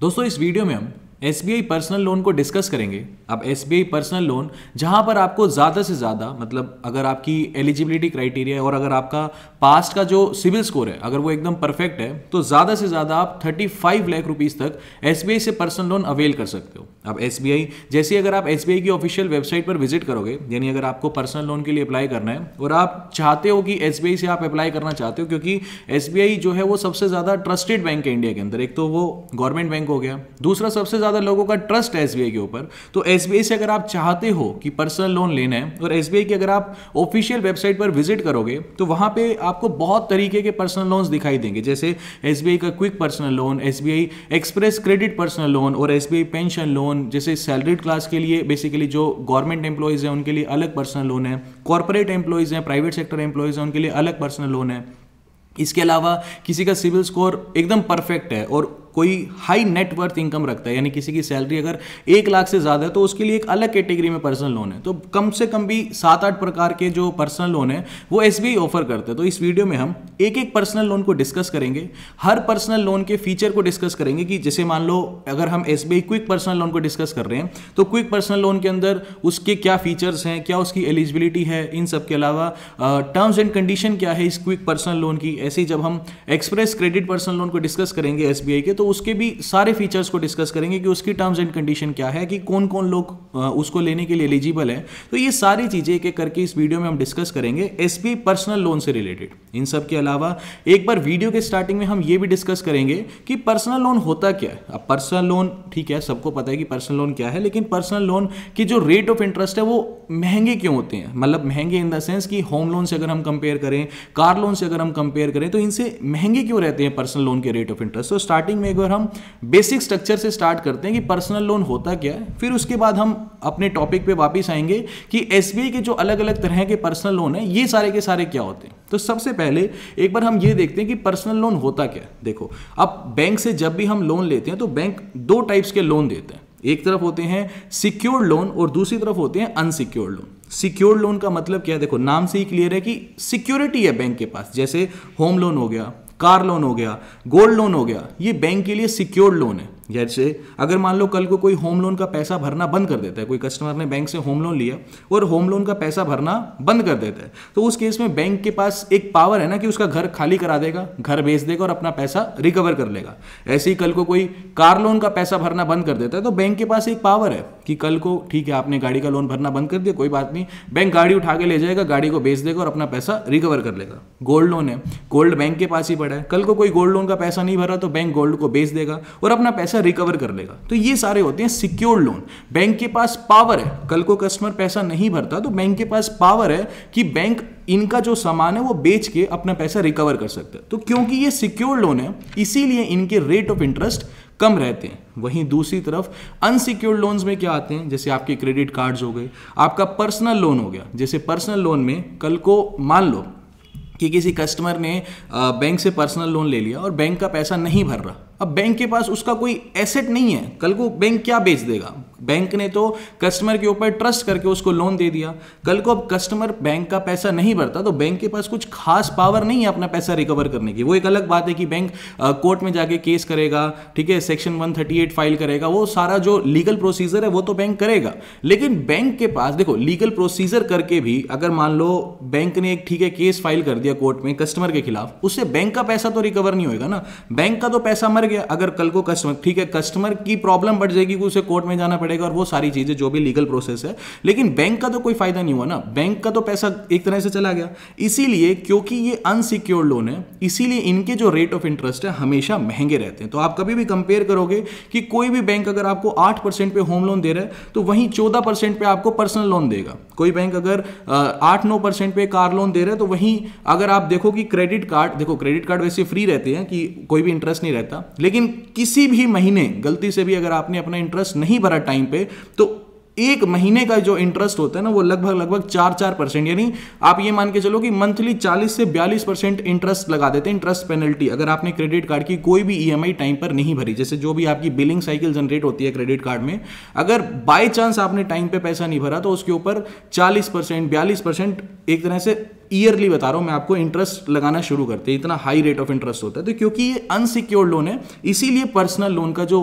दोस्तों इस वीडियो में हम एस पर्सनल लोन को डिस्कस करेंगे अब एस पर्सनल लोन जहाँ पर आपको ज़्यादा से ज़्यादा मतलब अगर आपकी एलिजिबिलिटी क्राइटेरिया और अगर आपका पास्ट का जो सिविल स्कोर है अगर वो एकदम परफेक्ट है तो ज़्यादा से ज़्यादा आप 35 लाख रुपीज़ तक एस से पर्सनल लोन अवेल कर सकते हो अब एस जैसे अगर आप एस की ऑफिशियल वेबसाइट पर विजिट करोगे यानी अगर आपको पर्सनल लोन के लिए अप्लाई करना है और आप चाहते हो कि एस से आप अप्लाई करना चाहते हो क्योंकि एस जो है वो सबसे ज़्यादा ट्रस्टेड बैंक है इंडिया के अंदर एक तो वो गवर्नमेंट बैंक हो गया दूसरा सबसे ज़्यादा ज़्यादा लोगों का ट्रस्ट है एस के ऊपर तो एस से अगर आप चाहते हो कि पर्सनल लोन लेना है और एस की अगर आप ऑफिशियल वेबसाइट पर विजिट करोगे तो वहाँ पर आपको बहुत तरीके के पर्सनल लोन्स दिखाई देंगे जैसे एस का quick personal loan S express credit personal loan और एस पेंशन लोन जैसे सैलरीड क्लास के लिए बेसिकली जो गवर्नमेंट एम्प्लॉयज़ हैं उनके लिए अलग पर्सनल लोन है कॉरपोरेट एम्प्लॉयज़ हैं प्राइवेट सेक्टर एम्प्लॉयज़ हैं उनके लिए अलग पर्सनल लोन है इसके अलावा किसी का सिविल स्कोर एकदम परफेक्ट है और कोई हाई नेटवर्थ इनकम रखता है यानी किसी की सैलरी अगर एक लाख से ज़्यादा है तो उसके लिए एक अलग कैटेगरी में पर्सनल लोन है तो कम से कम भी सात आठ प्रकार के जो पर्सनल लोन है वो एस ऑफर करते हैं तो इस वीडियो में हम एक एक पर्सनल लोन को डिस्कस करेंगे हर पर्सनल लोन के फीचर को डिस्कस करेंगे कि जैसे मान लो अगर हम एस क्विक पर्सनल लोन को डिस्कस कर रहे हैं तो क्विक पर्सनल लोन के अंदर उसके क्या फीचर्स हैं क्या उसकी एलिजिबिलिटी है इन सब के अलावा टर्म्स एंड कंडीशन क्या है इस क्विक पर्सनल लोन की ऐसे ही जब हम एक्सप्रेस क्रेडिट पर्सनल लोन को डिस्कस करेंगे एस के तो तो उसके भी सारे फीचर्स को डिस्कस करेंगे कि उसकी टर्म्स एंड कंडीशन क्या है कि कौन कौन लोग उसको लेने के लिए एलिजिबल है तो ये सारी चीज़ें एक एक करके इस वीडियो में हम डिस्कस करेंगे एस पर्सनल लोन से रिलेटेड इन सब के अलावा एक बार वीडियो के स्टार्टिंग में हम ये भी डिस्कस करेंगे कि पर्सनल लोन होता क्या है अब पर्सनल लोन ठीक है सबको पता है कि पर्सनल लोन क्या है लेकिन पर्सनल लोन की जो रेट ऑफ इंटरेस्ट है वो महंगे क्यों होते हैं मतलब महंगे इन द सेंस कि होम लोन से अगर हम कंपेयर करें कार लोन से अगर हम कंपेयर करें तो इनसे महंगे क्यों रहते हैं पर्सनल लोन के रेट ऑफ इंटरेस्ट तो स्टार्टिंग में एक बार हम बेसिक स्ट्रक्चर से स्टार्ट करते हैं कि पर्सनल लोन होता क्या है फिर उसके बाद हम अपने टॉपिक पे वापस आएंगे कि एस के जो अलग अलग तरह के पर्सनल लोन है ये सारे के सारे क्या होते हैं तो सबसे पहले एक बार हम ये देखते हैं कि पर्सनल लोन होता क्या है देखो अब बैंक से जब भी हम लोन लेते हैं तो बैंक दो टाइप्स के लोन देते हैं एक तरफ होते हैं सिक्योर्ड लोन और दूसरी तरफ होते हैं अनसिक्योर्ड लोन सिक्योर्ड लोन का मतलब क्या है देखो नाम से ही क्लियर है कि सिक्योरिटी है बैंक के पास जैसे होम लोन हो गया कार लोन हो गया गोल्ड लोन हो गया ये बैंक के लिए सिक्योर्ड लोन है जैसे अगर मान लो कल को कोई होम लोन का पैसा भरना बंद कर देता है कोई कस्टमर ने बैंक से होम लोन लिया और होम लोन का पैसा भरना बंद कर देता है तो उस केस में बैंक के पास एक पावर है ना कि उसका घर खाली करा देगा घर बेच देगा और अपना पैसा रिकवर कर लेगा ऐसे ही कल को कोई कार लोन का पैसा भरना बंद कर देता है तो बैंक के पास एक पावर है कि कल को ठीक है आपने गाड़ी का लोन भरना बंद कर दिया कोई बात नहीं बैंक गाड़ी उठा के ले जाएगा गाड़ी को बेच देगा और अपना पैसा रिकवर कर लेगा गोल्ड लोन है गोल्ड बैंक के पास ही पड़ा है कल को कोई गोल्ड लोन का पैसा नहीं भरा तो बैंक गोल्ड को बेच देगा और अपना पैसा पैसा रिकवर कर लेगा तो ये सारे होते हैं सिक्योर्ड लोन बैंक के पास पावर है कल को कस्टमर पैसा नहीं भरता तो बैंक के पास पावर है कि बैंक इनका जो सामान है वो बेच के अपना पैसा रिकवर कर सकता है तो क्योंकि ये सिक्योर्ड लोन है इसीलिए इनके रेट ऑफ इंटरेस्ट कम रहते हैं वहीं दूसरी तरफ अनसिक्योर्ड लोन्स में क्या आते हैं जैसे आपके क्रेडिट कार्ड्स हो गए आपका पर्सनल लोन हो गया जैसे पर्सनल लोन में कल को मान लो कि किसी कस्टमर ने बैंक से पर्सनल लोन ले लिया और बैंक का पैसा नहीं भर रहा अब बैंक के पास उसका कोई एसेट नहीं है कल को बैंक क्या बेच देगा बैंक ने तो कस्टमर के ऊपर ट्रस्ट करके उसको लोन दे दिया कल को अब कस्टमर बैंक का पैसा नहीं भरता तो बैंक के पास कुछ खास पावर नहीं है अपना पैसा रिकवर करने की वो एक अलग बात है कि बैंक कोर्ट में जाके केस करेगा ठीक है सेक्शन 138 फाइल करेगा वो सारा जो लीगल प्रोसीजर है वो तो बैंक करेगा लेकिन बैंक के पास देखो लीगल प्रोसीजर करके भी अगर मान लो बैंक ने एक ठीक है केस फाइल कर दिया कोर्ट में कस्टमर के खिलाफ उससे बैंक का पैसा तो रिकवर नहीं होगा ना बैंक का तो पैसा मर गया अगर कल को कस्टमर ठीक है कस्टमर की प्रॉब्लम बढ़ जाएगी कि उसे कोर्ट में जाना पड़ेगा पड़ेगा और वो सारी चीज़ें जो भी लीगल प्रोसेस है लेकिन बैंक का तो कोई फायदा नहीं हुआ ना बैंक का तो पैसा एक तरह से चला गया इसीलिए क्योंकि ये अनसिक्योर्ड लोन है इसीलिए इनके जो रेट ऑफ इंटरेस्ट है हमेशा महंगे रहते हैं तो आप कभी भी कंपेयर करोगे कि कोई भी बैंक अगर आपको आठ परसेंट पे होम लोन दे रहा है तो वहीं चौदह परसेंट पे आपको पर्सनल लोन देगा कोई बैंक अगर आठ नौ परसेंट पे कार लोन दे रहा है तो वहीं अगर आप देखो कि क्रेडिट कार्ड देखो क्रेडिट कार्ड वैसे फ्री रहते हैं कि कोई भी इंटरेस्ट नहीं रहता लेकिन किसी भी महीने गलती से भी अगर आपने अपना इंटरेस्ट नहीं भरा टाइम टाइम पे तो एक महीने का जो इंटरेस्ट होता है ना वो लगभग लगभग चार चार परसेंट यानी आप ये मान के चलो कि मंथली चालीस से बयालीस परसेंट इंटरेस्ट लगा देते हैं इंटरेस्ट पेनल्टी अगर आपने क्रेडिट कार्ड की कोई भी ईएमआई e टाइम पर नहीं भरी जैसे जो भी आपकी बिलिंग साइकिल जनरेट होती है क्रेडिट कार्ड में अगर बाई चांस आपने टाइम पर पैसा नहीं भरा तो उसके ऊपर चालीस परसेंट परसेंट एक तरह से ईयरली बता रहा हूँ मैं आपको इंटरेस्ट लगाना शुरू करते हैं इतना हाई रेट ऑफ इंटरेस्ट होता है तो क्योंकि ये अनसिक्योर्ड लोन है इसीलिए पर्सनल लोन का जो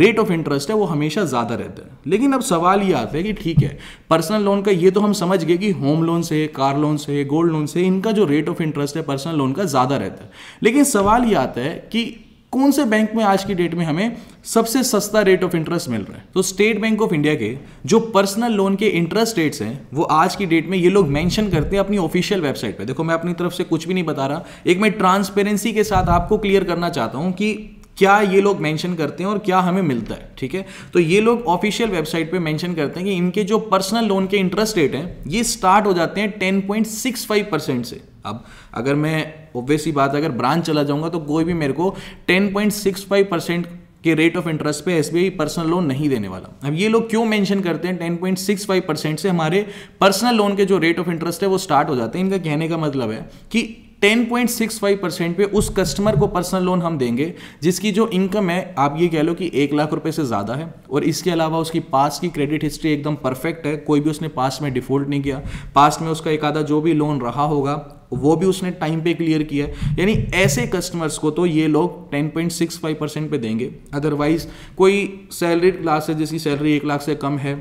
रेट ऑफ इंटरेस्ट है वो हमेशा ज़्यादा रहता है लेकिन अब सवाल ये आता है कि ठीक है पर्सनल लोन का ये तो हम समझ गए कि होम लोन से कार लोन से गोल्ड लोन से इनका जो रेट ऑफ इंटरेस्ट है पर्सनल लोन का ज़्यादा रहता है लेकिन सवाल ये आता है कि कौन से बैंक में आज की डेट में हमें सबसे सस्ता रेट ऑफ इंटरेस्ट मिल रहा है तो स्टेट बैंक ऑफ इंडिया के जो पर्सनल लोन के इंटरेस्ट रेट्स हैं वो आज की डेट में ये लोग मेंशन करते हैं अपनी ऑफिशियल वेबसाइट पे देखो मैं अपनी तरफ से कुछ भी नहीं बता रहा एक मैं ट्रांसपेरेंसी के साथ आपको क्लियर करना चाहता हूं कि क्या ये लोग मेंशन करते हैं और क्या हमें मिलता है ठीक है तो ये लोग ऑफिशियल वेबसाइट पे मेंशन करते हैं कि इनके जो पर्सनल लोन के इंटरेस्ट रेट हैं ये स्टार्ट हो जाते हैं 10.65 परसेंट से अब अगर मैं ऑब्वियसली बात अगर ब्रांच चला जाऊंगा तो कोई भी मेरे को 10.65 परसेंट के रेट ऑफ इंटरेस्ट पे एसबीआई पर्सनल लोन नहीं देने वाला अब ये लोग क्यों मेंशन करते हैं 10.65 परसेंट से हमारे पर्सनल लोन के जो रेट ऑफ इंटरेस्ट है वो स्टार्ट हो जाते हैं इनका कहने का मतलब है कि 10.65 परसेंट पे उस कस्टमर को पर्सनल लोन हम देंगे जिसकी जो इनकम है आप ये कह लो कि एक लाख रुपए से ज़्यादा है और इसके अलावा उसकी पास की क्रेडिट हिस्ट्री एकदम परफेक्ट है कोई भी उसने पास में डिफॉल्ट नहीं किया पास में उसका एक आधा जो भी लोन रहा होगा वो भी उसने टाइम पे क्लियर किया है यानी ऐसे कस्टमर्स को तो ये लोग 10.65 परसेंट पे देंगे अदरवाइज कोई सैलरी क्लास है जिसकी सैलरी एक लाख से कम है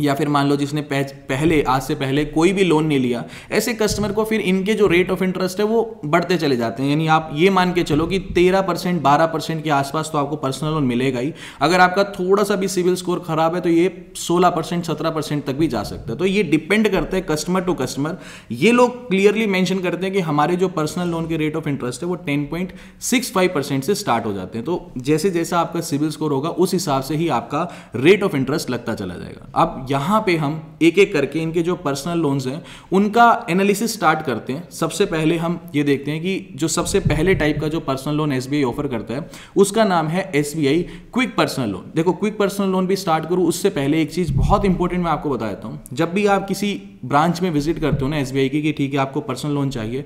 या फिर मान लो जिसने पहले आज से पहले कोई भी लोन नहीं लिया ऐसे कस्टमर को फिर इनके जो रेट ऑफ इंटरेस्ट है वो बढ़ते चले जाते हैं यानी आप ये मान के चलो कि तेरह परसेंट बारह परसेंट के आसपास तो आपको पर्सनल लोन मिलेगा ही अगर आपका थोड़ा सा भी सिविल स्कोर खराब है तो ये सोलह परसेंट सत्रह परसेंट तक भी जा सकता है तो ये डिपेंड करता है कस्टमर टू कस्टमर ये लोग क्लियरली मैंशन करते हैं कि हमारे जो पर्सनल लोन के रेट ऑफ इंटरेस्ट है वो ten point six five percent से स्टार्ट हो जाते हैं तो जैसे जैसा आपका सिविल स्कोर होगा उस हिसाब से ही आपका रेट ऑफ इंटरेस्ट लगता चला जाएगा अब यहाँ पे हम एक एक करके इनके जो पर्सनल लोन्स हैं उनका एनालिसिस स्टार्ट करते हैं सबसे पहले हम ये देखते हैं कि जो सबसे पहले टाइप का जो पर्सनल लोन एस ऑफर करता है उसका नाम है एस क्विक पर्सनल लोन देखो क्विक पर्सनल लोन भी स्टार्ट करूँ उससे पहले एक चीज़ बहुत इंपॉर्टेंट मैं आपको बता देता हूँ जब भी आप किसी ब्रांच में विजिट करते हो ना एस की कि ठीक है आपको पर्सनल लोन चाहिए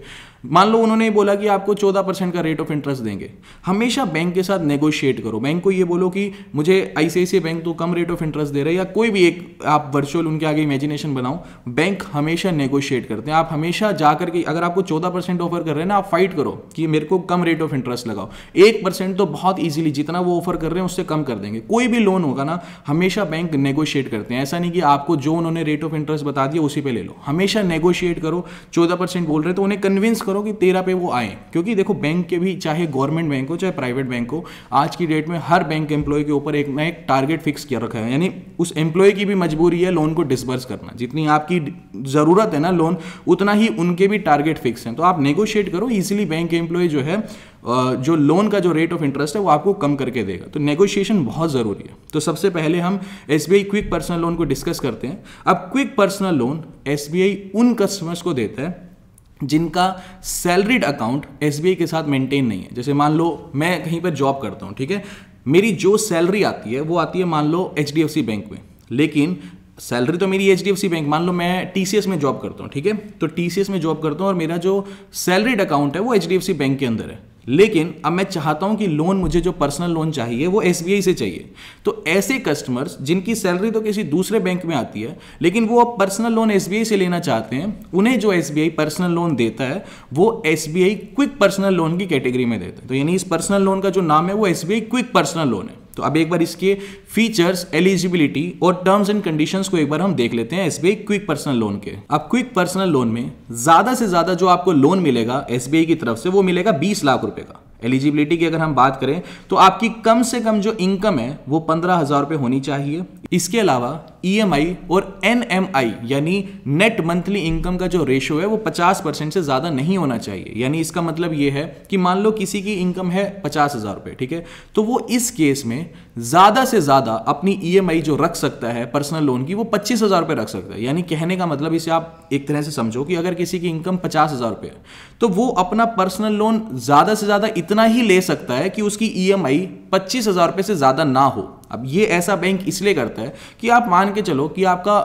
मान लो उन्होंने बोला कि आपको चौदह परसेंट का रेट ऑफ इंटरेस्ट देंगे हमेशा बैंक के साथ नेगोशिएट करो बैंक को ये बोलो कि मुझे आई बैंक तो कम रेट ऑफ इंटरेस्ट दे रहे या कोई भी एक आप वर्चुअल उनके आगे इमेजिनेशन बनाओ बैंक हमेशा नेगोशिएट करते हैं आप हमेशा जाकर के अगर आपको चौदह परसेंट ऑफर कर रहे हैं ना आप फाइट करो कि मेरे को कम रेट ऑफ इंटरेस्ट लगाओ एक परसेंट तो बहुत ईजिली जितना वो ऑफर कर रहे हैं उससे कम कर देंगे कोई भी लोन होगा ना हमेशा बैंक नेगोशिएट करते हैं ऐसा नहीं कि आपको जो उन्होंने रेट ऑफ इंटरेस्ट बता दिया उसी पे ले लो हमेशा नेगोशिएट करो चौदह परसेंट बोल रहे तो उन्हें कन्विंस करो कि तेरह पे वो आए क्योंकि देखो बैंक के भी चाहे गवर्नमेंट बैंक हो चाहे प्राइवेट बैंक हो आज की डेट में हर बैंक एम्प्लॉय के ऊपर एक ना एक टारगेट फिक्स किया रखा है यानी उस एम्प्लॉय की भी मजबूरी है लोन को डिसबर्स करना जितनी आपकी ज़रूरत है ना लोन उतना ही उनके भी टारगेट फिक्स हैं तो आप नेगोशिएट करो इजिली बैंक एम्प्लॉय जो है जो लोन का जो रेट ऑफ इंटरेस्ट है वो आपको कम करके देगा तो नेगोशिएशन बहुत ज़रूरी है तो सबसे पहले हम एस क्विक पर्सनल लोन को डिस्कस करते हैं अब क्विक पर्सनल लोन एस उन कस्टमर्स को देता है जिनका सैलरीड अकाउंट एस के साथ मेंटेन नहीं है जैसे मान लो मैं कहीं पर जॉब करता हूँ ठीक है मेरी जो सैलरी आती है वो आती है मान लो एच बैंक में लेकिन सैलरी तो मेरी एच बैंक मान लो मैं टी में जॉब करता हूँ ठीक है तो टी में जॉब करता हूँ और मेरा जो सैलरीड अकाउंट है वो एच बैंक के अंदर है लेकिन अब मैं चाहता हूं कि लोन मुझे जो पर्सनल लोन चाहिए वो एस से चाहिए तो ऐसे कस्टमर्स जिनकी सैलरी तो किसी दूसरे बैंक में आती है लेकिन वो अब पर्सनल लोन एस से लेना चाहते हैं उन्हें जो एस पर्सनल लोन देता है वो एस क्विक पर्सनल लोन की कैटेगरी में देता है तो यानी इस पर्सनल लोन का जो नाम है वो एस क्विक पर्सनल लोन है तो अब एक बार इसके फीचर्स एलिजिबिलिटी और टर्म्स एंड कंडीशंस को एक बार हम देख लेते हैं एसबीआई क्विक पर्सनल लोन के अब क्विक पर्सनल लोन में ज्यादा से ज्यादा जो आपको लोन मिलेगा एसबीआई की तरफ से वो मिलेगा बीस लाख रुपए का एलिजिबिलिटी की अगर हम बात करें तो आपकी कम से कम जो इनकम है वो पंद्रह हज़ार रुपये होनी चाहिए इसके अलावा ई e और एन यानी नेट मंथली इनकम का जो रेशो है वो 50 परसेंट से ज़्यादा नहीं होना चाहिए यानी इसका मतलब ये है कि मान लो किसी की इनकम है पचास हज़ार रुपये ठीक है तो वो इस केस में ज़्यादा से ज़्यादा अपनी ई e जो रख सकता है पर्सनल लोन की वो पच्चीस हज़ार रुपये रख सकता है यानी कहने का मतलब इसे आप एक तरह से समझो कि अगर किसी की इनकम पचास हज़ार रुपये तो वो अपना पर्सनल लोन ज़्यादा से ज़्यादा इतना इतना ही ले सकता है कि उसकी ई एम आई पच्चीस हज़ार रुपये से ज़्यादा ना हो अब ये ऐसा बैंक इसलिए करता है कि आप मान के चलो कि आपका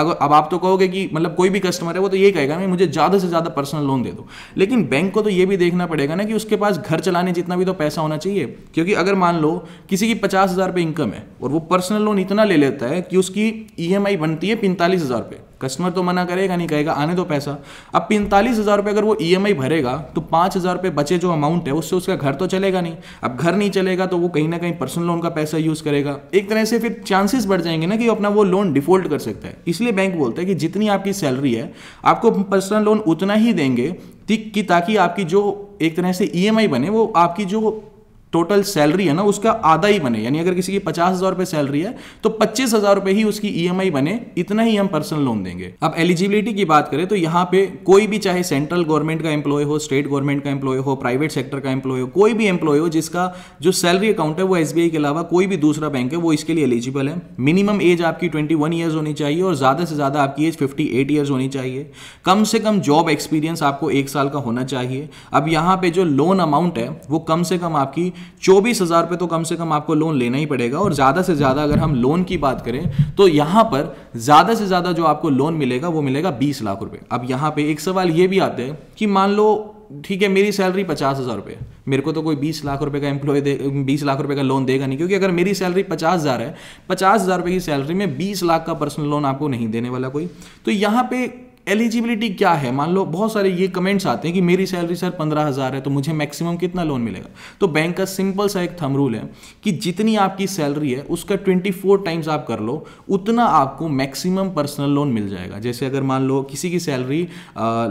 अगर अब आप तो कहोगे कि मतलब कोई भी कस्टमर है वो तो ये कहेगा मैं मुझे ज़्यादा से ज़्यादा पर्सनल लोन दे दो लेकिन बैंक को तो ये भी देखना पड़ेगा ना कि उसके पास घर चलाने जितना भी तो पैसा होना चाहिए क्योंकि अगर मान लो किसी की पचास हज़ार रुपये इनकम है और वो पर्सनल लोन इतना ले लेता है कि उसकी ई e बनती है पैंतालीस हज़ार रुपये कस्टमर तो मना करेगा नहीं कहेगा आने दो पैसा अब पैंतालीस हज़ार रुपये अगर वो ई e भरेगा तो पाँच हज़ार रुपये बचे जो अमाउंट है उससे उसका घर तो चलेगा नहीं अब घर नहीं चलेगा तो वो कहीं ना कहीं पर्सनल लोन का पैसा यूज़ करेगा एक तरह से फिर चांसेस बढ़ जाएंगे ना कि अपना वो लोन डिफॉल्ट कर सकता है इसलिए बैंक बोलता है कि जितनी आपकी सैलरी है आपको पर्सनल लोन उतना ही देंगे कि ताकि आपकी जो एक तरह से ई e बने वो आपकी जो टोटल सैलरी है ना उसका आधा ही बने यानी अगर किसी की पचास हज़ार रुपये सैलरी है तो पच्चीस हज़ार रुपये ही उसकी ईएमआई e बने इतना ही हम पर्सनल लोन देंगे अब एलिजिबिलिटी की बात करें तो यहाँ पे कोई भी चाहे सेंट्रल गवर्नमेंट का एम्प्लॉय हो स्टेट गवर्नमेंट का एम्प्लॉय हो प्राइवेट सेक्टर का एम्प्लॉय हो कोई भी एम्प्लॉय हो जिसका जो सैलरी अकाउंट है वो एस के अलावा कोई भी दूसरा बैंक है वो इसके लिए एलिजिबल है मिनिमम एज आपकी ट्वेंटी वन ईयर्स होनी चाहिए और ज़्यादा से ज़्यादा आपकी एज फिफ्टी एट ईयर्स होनी चाहिए कम से कम जॉब एक्सपीरियंस आपको एक साल का होना चाहिए अब यहाँ पे जो लोन अमाउंट है वो कम से कम आपकी चौबीस हज़ार रुपये तो कम से कम आपको लोन लेना ही पड़ेगा और ज़्यादा से ज़्यादा अगर हम लोन की बात करें तो यहां पर ज़्यादा से ज़्यादा जो आपको लोन मिलेगा वो मिलेगा बीस लाख रुपए अब यहां पर एक सवाल ये भी आते हैं कि मान लो ठीक है मेरी सैलरी पचास हज़ार रुपये मेरे को तो कोई बीस लाख रुपए का एम्प्लॉय दे बीस लाख रुपए का लोन देगा नहीं क्योंकि अगर मेरी सैलरी पचास हज़ार है पचास हज़ार रुपये की सैलरी में बीस लाख का पर्सनल लोन आपको नहीं देने वाला कोई तो यहाँ पे एलिजिबिलिटी क्या है मान लो बहुत सारे ये कमेंट्स आते हैं कि मेरी सैलरी सर पंद्रह हज़ार है तो मुझे मैक्सिमम कितना लोन मिलेगा तो बैंक का सिंपल सा एक थम रूल है कि जितनी आपकी सैलरी है उसका ट्वेंटी फोर टाइम्स आप कर लो उतना आपको मैक्सिमम पर्सनल लोन मिल जाएगा जैसे अगर मान लो किसी की सैलरी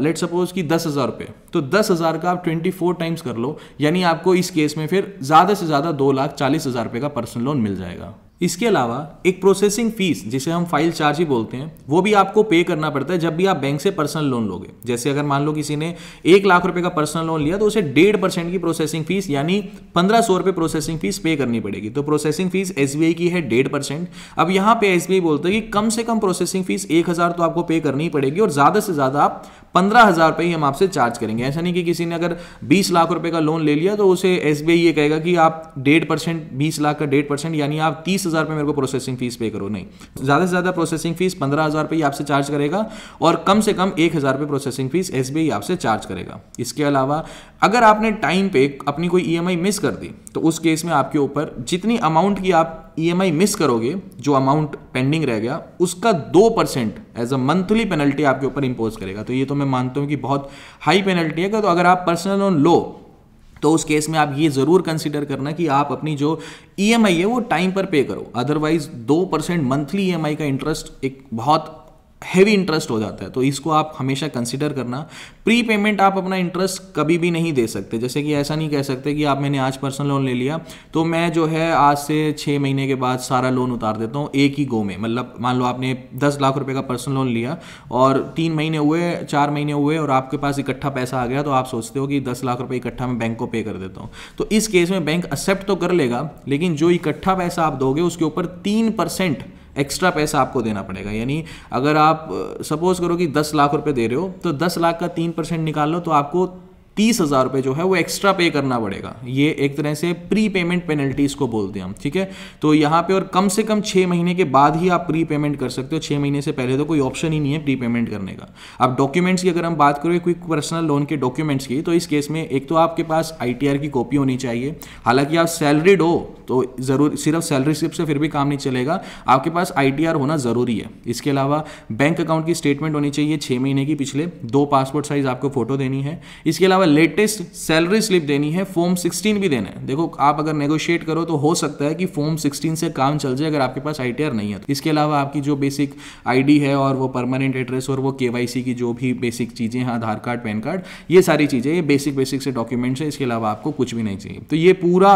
लेट सपोज कि दस हज़ार रुपये तो दस हज़ार का आप ट्वेंटी फोर टाइम्स कर लो यानी आपको इस केस में फिर ज़्यादा से ज़्यादा दो लाख चालीस हज़ार रुपये का पर्सनल लोन मिल जाएगा इसके अलावा एक प्रोसेसिंग फीस जिसे हम फाइल चार्ज ही बोलते हैं वो भी आपको पे करना पड़ता है जब भी आप बैंक से पर्सनल लोन लोगे जैसे अगर मान लो किसी ने एक लाख रुपए का पर्सनल लोन लिया तो उसे डेढ़ परसेंट की प्रोसेसिंग फीस यानी पंद्रह सौ रुपये प्रोसेसिंग फीस पे करनी पड़ेगी तो प्रोसेसिंग फीस एस की है डेढ़ परसेंट अब यहाँ पे एस बोलते हैं कि कम से कम प्रोसेसिंग फीस एक हज़ार तो आपको पे करनी पड़ेगी और ज़्यादा से ज़्यादा आप पंद्रह हज़ार रुपये ही हम आपसे चार्ज करेंगे ऐसा नहीं कि किसी ने अगर बीस लाख रुपये का लोन ले लिया तो उसे एस ये कहेगा कि आप डेढ़ परसेंट बीस लाख का डेढ़ परसेंट यानी आप तीस हज़ार रुपये मेरे को प्रोसेसिंग फीस पे करो नहीं ज़्यादा से ज़्यादा प्रोसेसिंग फीस पंद्रह हज़ार रुपये आपसे चार्ज करेगा और कम से कम एक हज़ार रुपये प्रोसेसिंग फीस एस आपसे चार्ज करेगा इसके अलावा अगर आपने टाइम पे अपनी कोई ई e मिस कर दी तो उस केस में आपके ऊपर जितनी अमाउंट की आप ई e मिस करोगे जो अमाउंट पेंडिंग रह गया उसका दो percent as a monthly penalty आपके ऊपर इम्पोज करेगा तो ये तो मैं मानता हूँ कि बहुत हाई पेनल्टी है तो अगर आप पर्सनल लोन लो तो उस केस में आप ये ज़रूर कंसिडर करना कि आप अपनी जो ई e है वो टाइम पर पे करो अदरवाइज दो परसेंट मंथली ई का इंटरेस्ट एक बहुत हैवी इंटरेस्ट हो जाता है तो इसको आप हमेशा कंसिडर करना प्री पेमेंट आप अपना इंटरेस्ट कभी भी नहीं दे सकते जैसे कि ऐसा नहीं कह सकते कि आप मैंने आज पर्सनल लोन ले लिया तो मैं जो है आज से छः महीने के बाद सारा लोन उतार देता हूँ एक ही गो में मतलब मान लो आपने दस लाख रुपये का पर्सनल लोन लिया और तीन महीने हुए चार महीने हुए और आपके पास इकट्ठा पैसा आ गया तो आप सोचते हो कि दस लाख रुपये इकट्ठा मैं बैंक को पे कर देता हूँ तो इस केस में बैंक एक्सेप्ट तो कर लेगा लेकिन जो इकट्ठा पैसा आप दोगे उसके ऊपर तीन परसेंट एक्स्ट्रा पैसा आपको देना पड़ेगा यानी अगर आप सपोज करो कि दस लाख रुपये दे रहे हो तो दस लाख का तीन परसेंट निकाल लो तो आपको तीस हज़ार रुपये जो है वो एक्स्ट्रा पे करना पड़ेगा ये एक तरह से प्री पेमेंट पेनल्टीज़ को बोलते हैं हम ठीक है तो यहाँ पे और कम से कम छः महीने के बाद ही आप प्री पेमेंट कर सकते हो छः महीने से पहले तो कोई ऑप्शन ही नहीं है प्री पेमेंट करने का अब डॉक्यूमेंट्स की अगर हम बात करें कोई पर्सनल लोन के डॉक्यूमेंट्स की तो इस केस में एक तो आपके पास आई की कॉपी होनी चाहिए हालांकि आप सैलरीड हो तो ज़रूर सिर्फ सैलरी स्लिप से फिर भी काम नहीं चलेगा आपके पास आई होना ज़रूरी है इसके अलावा बैंक अकाउंट की स्टेटमेंट होनी चाहिए छः महीने की पिछले दो पासपोर्ट साइज़ आपको फोटो देनी है इसके अलावा लेटेस्ट सैलरी स्लिप देनी है फॉर्म 16 भी देना है देखो आप अगर नेगोशिएट करो तो हो सकता है कि फॉर्म 16 से काम चल जाए अगर आपके पास आई नहीं है तो इसके अलावा आपकी जो बेसिक आईडी है और वो परमानेंट एड्रेस और वो केवाईसी की जो भी बेसिक चीज़ें हैं आधार कार्ड पैन कार्ड ये सारी चीज़ें ये बेसिक बेसिक से डॉक्यूमेंट्स हैं इसके अलावा आपको कुछ भी नहीं चाहिए तो ये पूरा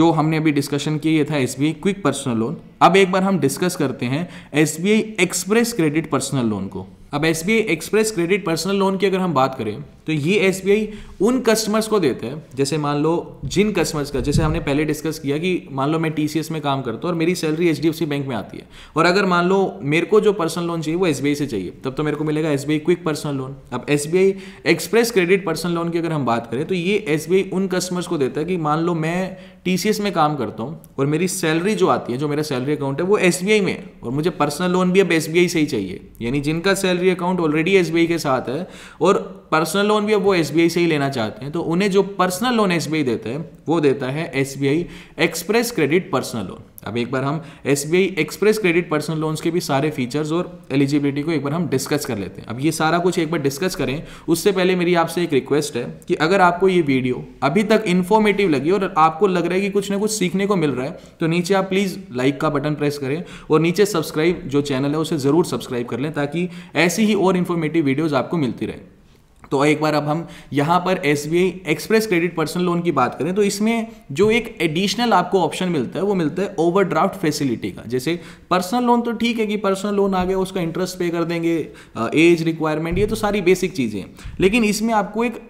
जो हमने अभी डिस्कशन किया ये था एस क्विक पर्सनल लोन अब एक बार हम डिस्कस करते हैं S express credit personal loan को अब S B I express credit personal loan की अगर हम बात करें तो ये एस बी आई उन कस्टमर्स को देते हैं जैसे मान लो जिन कस्टमर्स का जैसे हमने पहले डिस्कस किया कि मान लो मैं टी सी एस में काम करता हूँ और मेरी salary H D F C bank में आती है और अगर मान लो मेरे को जो पर्सनल लोन चाहिए वो एस बी आई से चाहिए तब तो मेरे को मिलेगा S B I quick personal loan अब S B I express credit personal loan की अगर हम बात करें तो ये एस बी आई उन कस्टमर्स को देता है कि मान लो मैं टी में काम करता हूँ और मेरी सैलरी जो आती है जो मेरा सैलरी अकाउंट है वो एस में है और मुझे पर्सनल लोन भी अब एस से ही चाहिए यानी जिनका सैलरी अकाउंट ऑलरेडी एस के साथ है और पर्सनल लोन भी अब वो एस से ही लेना चाहते हैं तो उन्हें जो पर्सनल लोन एस देता है वो देता है S express credit personal loan अब एक बार हम S express credit personal loans के भी सारे फीचर्स और एलिजिबिलिटी को एक बार हम डिस्कस कर लेते हैं अब ये सारा कुछ एक बार डिस्कस करें उससे पहले मेरी आपसे एक रिक्वेस्ट है कि अगर आपको ये वीडियो अभी तक इन्फॉर्मेटिव लगी और आपको लग रहा है कि कुछ ना कुछ सीखने को मिल रहा है तो नीचे आप प्लीज़ लाइक का बटन प्रेस करें और नीचे सब्सक्राइब जो चैनल है उसे ज़रूर सब्सक्राइब कर लें ताकि ऐसी ही और इन्फॉर्मेटिव वीडियोज़ आपको मिलती रहे तो एक बार अब हम यहाँ पर S B I express credit personal loan की बात करें तो इसमें जो एक एडिशनल आपको ऑप्शन मिलता है वो मिलता है ओवरड्राफ्ट फैसिलिटी का जैसे पर्सनल लोन तो ठीक है कि पर्सनल लोन आ गया उसका इंटरेस्ट पे कर देंगे एज uh, रिक्वायरमेंट ये तो सारी बेसिक चीज़ें लेकिन इसमें आपको एक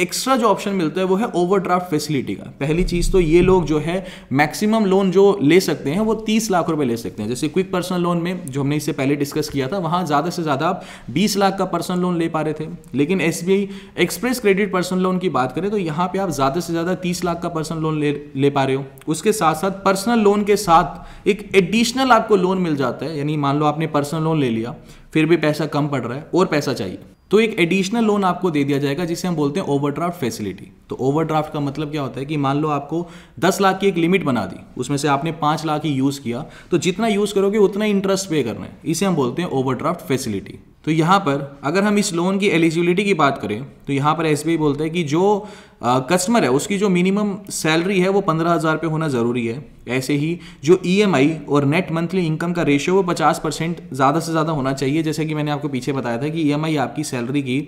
एक्स्ट्रा जो ऑप्शन मिलता है वो है ओवरड्राफ्ट फैसिलिटी का पहली चीज़ तो ये लोग जो है मैक्सिमम लोन जो ले सकते हैं वो तीस लाख रुपए ले सकते हैं जैसे क्विक पर्सनल लोन में जो हमने इससे पहले डिस्कस किया था वहाँ ज़्यादा से ज़्यादा आप बीस लाख का पर्सनल लोन ले पा रहे थे लेकिन S express credit personal loan की बात करें तो यहाँ पर आप ज़्यादा से ज़्यादा तीस लाख का पर्सनल लोन ले ले पा रहे हो उसके साथ साथ पर्सनल लोन के साथ एक एडिशनल आपको लोन मिल जाता है यानी मान लो आपने पर्सनल लोन ले लिया फिर भी पैसा कम पड़ रहा है और पैसा चाहिए तो एक एडिशनल लोन आपको दे दिया जाएगा जिसे हम बोलते हैं ओवरड्राफ्ट फैसिलिटी तो ओवरड्राफ्ट का मतलब क्या होता है कि मान लो आपको 10 लाख की एक लिमिट बना दी उसमें से आपने 5 लाख ही यूज़ किया तो जितना यूज़ करोगे उतना इंटरेस्ट पे करना है इसे हम बोलते हैं ओवरड्राफ्ट फैसिलिटी तो यहाँ पर अगर हम इस लोन की एलिजिबिलिटी की बात करें तो यहाँ पर एस बोलता है कि जो कस्टमर है उसकी जो मिनिमम सैलरी है वो पंद्रह हज़ार पे होना ज़रूरी है ऐसे ही जो ईएमआई e और नेट मंथली इनकम का रेशियो वो पचास परसेंट ज़्यादा से ज़्यादा होना चाहिए जैसे कि मैंने आपको पीछे बताया था कि ईएमआई e आपकी सैलरी की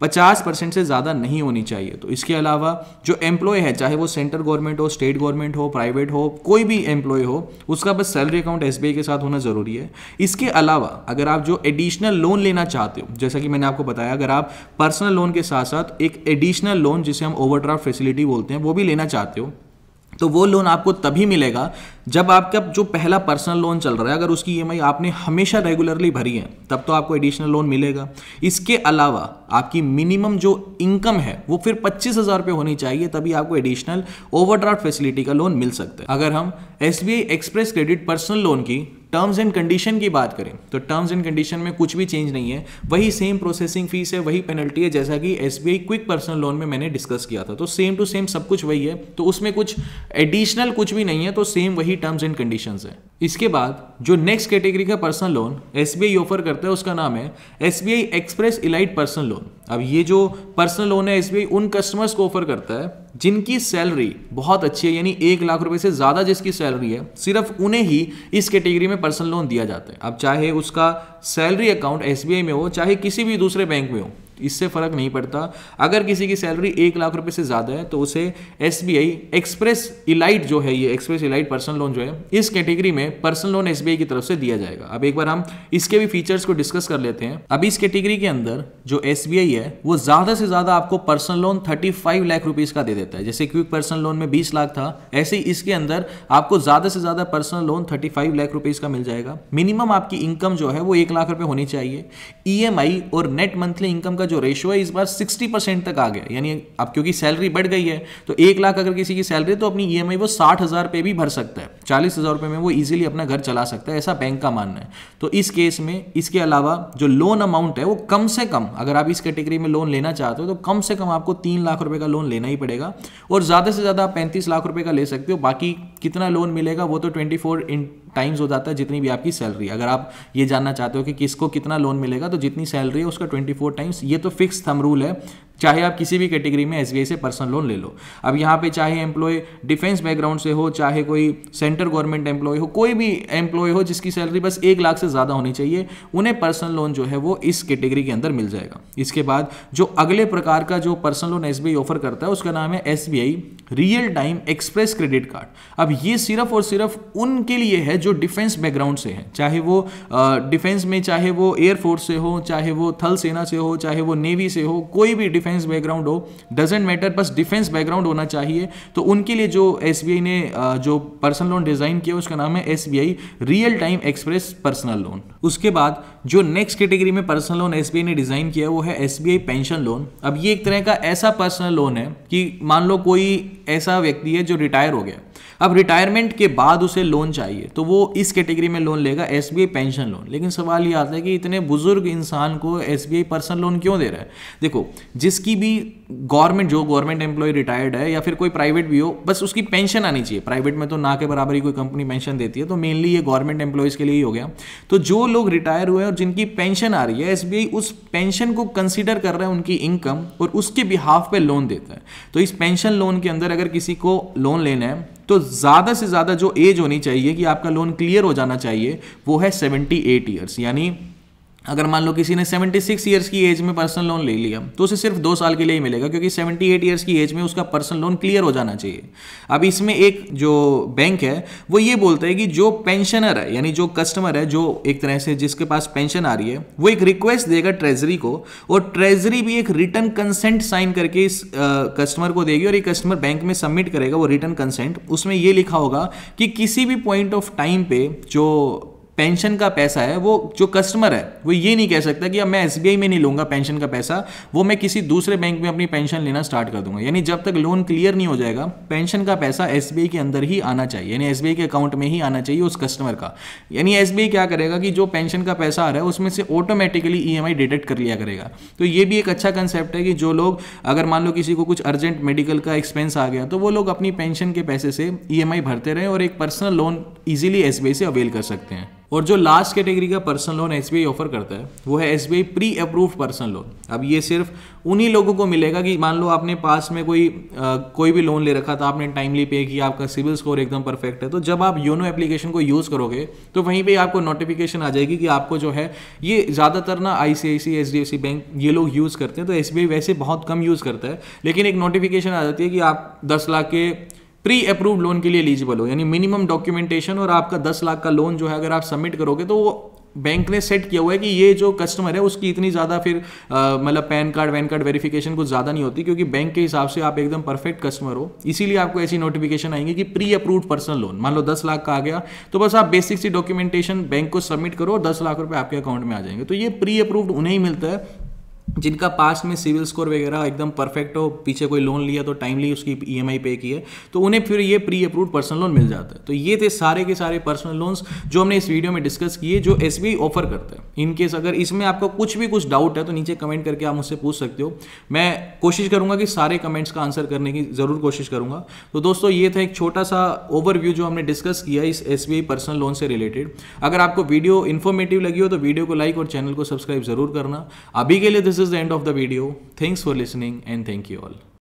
पचास परसेंट से ज़्यादा नहीं होनी चाहिए तो इसके अलावा जो एम्प्लॉय है चाहे वो सेंट्रल गवर्नमेंट हो स्टेट गवर्नमेंट हो प्राइवेट हो कोई भी एम्प्लॉय हो उसका बस सैलरी अकाउंट एस के साथ होना ज़रूरी है इसके अलावा अगर आप जो एडिशनल लोन लेना चाहते हो जैसा कि मैंने आपको बताया अगर आप पर्सनल लोन के साथ साथ एक एडिशनल लोन जिसे हम ओवर ओवरड्राफ्ट फैसिलिटी बोलते हैं वो भी लेना चाहते हो तो वो लोन आपको तभी मिलेगा जब आपका जो पहला पर्सनल लोन चल रहा है अगर उसकी ई e आपने हमेशा रेगुलरली भरी है तब तो आपको एडिशनल लोन मिलेगा इसके अलावा आपकी मिनिमम जो इनकम है वो फिर पच्चीस हज़ार रुपये होनी चाहिए तभी आपको एडिशनल ओवरड्राफ्ट फैसिलिटी का लोन मिल सकता है अगर हम S express credit personal loan की टर्म्स एंड कंडीशन की बात करें तो टर्म्स एंड कंडीशन में कुछ भी चेंज नहीं है वही सेम प्रोसेसिंग फीस है वही पेनल्टी है जैसा कि एस क्विक पर्सनल लोन में मैंने डिस्कस किया था तो सेम टू सेम सब कुछ वही है तो उसमें कुछ एडिशनल कुछ भी नहीं है तो सेम वही टर्म्स एंड कंडीशन है इसके बाद जो नेक्स्ट कैटेगरी का पर्सनल लोन एस ऑफर करता है उसका नाम है S express elite personal loan अब ये जो पर्सनल लोन है इसमें उन कस्टमर्स को ऑफर करता है जिनकी सैलरी बहुत अच्छी है यानी एक लाख रुपए से ज़्यादा जिसकी सैलरी है सिर्फ उन्हें ही इस कैटेगरी में पर्सनल लोन दिया जाता है अब चाहे उसका सैलरी अकाउंट एस में हो चाहे किसी भी दूसरे बैंक में हो इससे फ़र्क नहीं पड़ता अगर किसी की सैलरी एक लाख रुपए से ज़्यादा है तो उसे एस एक्सप्रेस इलाइट जो है ये एक्सप्रेस इलाइट पर्सनल लोन जो है इस कैटेगरी में पर्सनल लोन एस की तरफ से दिया जाएगा अब एक बार हम इसके भी फीचर्स को डिस्कस कर लेते हैं अब इस कैटेगरी के अंदर जो एस है वो ज़्यादा से ज़्यादा आपको personal loan thirty five lakh rupees का दे देता है जैसे क्विक पर्सनल लोन में बीस लाख था ऐसे ही इसके अंदर आपको ज़्यादा से ज़्यादा personal loan thirty five lakh rupees का मिल जाएगा मिनिमम आपकी इनकम जो है वो एक लाख रुपए होनी चाहिए ई और नेट मंथली इनकम का जो रेशो है इस बार सिक्सटी परसेंट तक आ गया यानी अब क्योंकि सैलरी बढ़ गई है तो एक लाख अगर किसी की सैलरी तो अपनी ई वो साठ हज़ार रुपये भी भर सकता है चालीस हज़ार रुपये में वो इजिली अपना घर चला सकता है ऐसा बैंक का मानना है तो इस केस में इसके अलावा जो लोन अमाउंट है वो कम से कम अगर आप इस कैटेगरी में लोन लेना चाहते हो तो कम से कम आपको तीन लाख रुपये का लोन लेना ही पड़ेगा और ज़्यादा से ज़्यादा आप पैंतीस लाख रुपये का ले सकते हो बाकी कितना लोन मिलेगा वो तो ट्वेंटी फोर इन टाइम्स हो जाता है जितनी भी आपकी सैलरी अगर आप ये जानना चाहते हो कि किसको कितना लोन मिलेगा तो जितनी सैलरी है उसका ट्वेंटी फोर टाइम्स ये तो फिक्स थम रूल है चाहे आप किसी भी कैटेगरी में एस से पर्सनल लोन ले लो अब यहाँ पे चाहे एम्प्लॉय डिफेंस बैकग्राउंड से हो चाहे कोई सेंटर गवर्नमेंट एम्प्लॉय हो कोई भी एम्प्लॉय हो जिसकी सैलरी बस एक लाख से ज़्यादा होनी चाहिए उन्हें पर्सनल लोन जो है वो इस कैटेगरी के अंदर मिल जाएगा इसके बाद जो अगले प्रकार का जो पर्सनल लोन एस ऑफर करता है उसका नाम है S real time express credit card अब ये सिर्फ और सिर्फ उनके लिए है जो डिफेंस बैकग्राउंड से है चाहे वो डिफेंस में चाहे वो एयरफोर्स से हो चाहे वो थल सेना से हो चाहे वो नेवी से हो कोई भी डिफेंस बैकग्राउंड हो डजेंट मैटर बस डिफेंस बैकग्राउंड होना चाहिए तो उनके लिए जो एस ने जो पर्सनल लोन डिज़ाइन किया उसका नाम है S real time express personal loan उसके बाद जो नेक्स्ट कैटेगरी में पर्सनल लोन एस ने डिज़ाइन किया वो है एस पेंशन लोन अब ये एक तरह का ऐसा पर्सनल लोन है कि मान लो कोई ऐसा व्यक्ति है जो रिटायर हो गया अब रिटायरमेंट के बाद उसे लोन चाहिए तो वो इस कैटेगरी में लोन लेगा एस पेंशन लोन लेकिन सवाल ये आता है कि इतने बुजुर्ग इंसान को एस पर्सनल लोन क्यों दे रहा है देखो जिसकी भी गवर्नमेंट जो गवर्नमेंट एम्प्लॉय रिटायर्ड है या फिर कोई प्राइवेट भी हो बस उसकी पेंशन आनी चाहिए प्राइवेट में तो ना के बराबर ही कोई कंपनी पेंशन देती है तो मेनली ये गवर्नमेंट एम्प्लॉयज़ के लिए ही हो गया तो जो लोग रिटायर हुए हैं और जिनकी पेंशन आ रही है एस उस पेंशन को कंसिडर कर रहा है उनकी इनकम और उसके बिहाफ पे लोन देता है तो इस पेंशन लोन के अंदर अगर किसी को लोन लेना है तो ज़्यादा से ज़्यादा जो एज होनी चाहिए कि आपका लोन क्लियर हो जाना चाहिए वो है सेवेंटी एट ईयर्स यानी अगर मान लो किसी ने 76 सिक्स ईयर्स की एज में पर्सनल लोन ले लिया तो उसे सिर्फ दो साल के लिए ही मिलेगा क्योंकि 78 एट ईयर्स की एज में उसका पर्सनल लोन क्लियर हो जाना चाहिए अब इसमें एक जो बैंक है वो ये बोलता है कि जो पेंशनर है यानी जो कस्टमर है जो एक तरह से जिसके पास पेंशन आ रही है वो एक रिक्वेस्ट देगा ट्रेजरी को और ट्रेजरी भी एक रिटर्न कंसेंट साइन करके इस कस्टमर को देगी और ये कस्टमर बैंक में सबमिट करेगा वो रिटर्न कंसेंट उसमें ये लिखा होगा कि किसी भी पॉइंट ऑफ टाइम पे जो पेंशन का पैसा है वो जो कस्टमर है वो ये नहीं कह सकता कि अब मैं एस में नहीं लूँगा पेंशन का पैसा वो मैं किसी दूसरे बैंक में अपनी पेंशन लेना स्टार्ट कर दूंगा यानी जब तक लोन क्लियर नहीं हो जाएगा पेंशन का पैसा एस के अंदर ही आना चाहिए यानी एस के अकाउंट में ही आना चाहिए उस कस्टमर का यानी एस क्या करेगा कि जो पेंशन का पैसा आ रहा है उसमें से ऑटोमेटिकली ई डिटेक्ट कर लिया करेगा तो ये भी एक अच्छा कंसेप्ट है कि जो लोग अगर मान लो किसी को कुछ अर्जेंट मेडिकल का एक्सपेंस आ गया तो वो लोग अपनी पेंशन के पैसे से ई e भरते रहें और एक पर्सनल लोन ईजिली एस से अवेल कर सकते हैं और जो लास्ट कैटेगरी का पर्सनल लोन एस ऑफर करता है वो है S pre approved personal loan अब ये सिर्फ उन्हीं लोगों को मिलेगा कि मान लो आपने पास में कोई आ, कोई भी लोन ले रखा था आपने टाइमली पे किया आपका सिविल स्कोर एकदम परफेक्ट है तो जब आप योनो एप्लीकेशन को यूज़ करोगे तो वहीं पर आपको नोटिफिकेशन आ जाएगी कि आपको जो है ये ज़्यादातर ना आई सी बैंक ये लोग यूज़ करते हैं तो एस वैसे बहुत कम यूज़ करता है लेकिन एक नोटिफिकेशन आ जाती है कि आप दस लाख के प्री अप्रूव लोन के लिए एलिजिबल हो यानी मिनिमम डॉक्यूमेंटेशन और आपका दस लाख का लोन जो है अगर आप सबमिट करोगे तो वो बैंक ने सेट किया हुआ है कि ये जो कस्टमर है उसकी इतनी ज़्यादा फिर मतलब पैन कार्ड वैन कार्ड वेरिफिकेशन कुछ ज़्यादा नहीं होती क्योंकि बैंक के हिसाब से आप एकदम परफेक्ट कस्टमर हो इसीलिए आपको ऐसी नोटिफिकेशन आएंगी कि प्री अप्रूव्ड पर्सनल लोन मान लो दस लाख का आ गया तो बस आप बेसिक सी डॉक्यूमेंटेशन बैंक को सबमिट करो और दस लाख रुपये आपके अकाउंट में आ जाएंगे तो ये प्री अप्रूव्ड उन्हें ही मिलता है जिनका पास्ट में सिविल स्कोर वगैरह एकदम परफेक्ट हो पीछे कोई लोन लिया तो टाइमली उसकी ईएमआई e पे की है तो उन्हें फिर ये प्री अप्रूव पर्सनल लोन मिल जाता है तो ये थे सारे के सारे पर्सनल लोन्स जो हमने इस वीडियो में डिस्कस किए जो एस ऑफर करते हैं इनकेस अगर इसमें आपका कुछ भी कुछ डाउट है तो नीचे कमेंट करके आप मुझसे पूछ सकते हो मैं कोशिश करूंगा कि सारे कमेंट्स का आंसर करने की ज़रूर कोशिश करूंगा तो दोस्तों ये था एक छोटा सा ओवरव्यू जो हमने डिस्कस किया इस एस पर्सनल लोन से रिलेटेड अगर आपको वीडियो इन्फॉर्मेटिव लगी हो तो वीडियो को लाइक और चैनल को सब्सक्राइब जरूर करना अभी के लिए this is the end of the video. Thanks for listening and thank you all.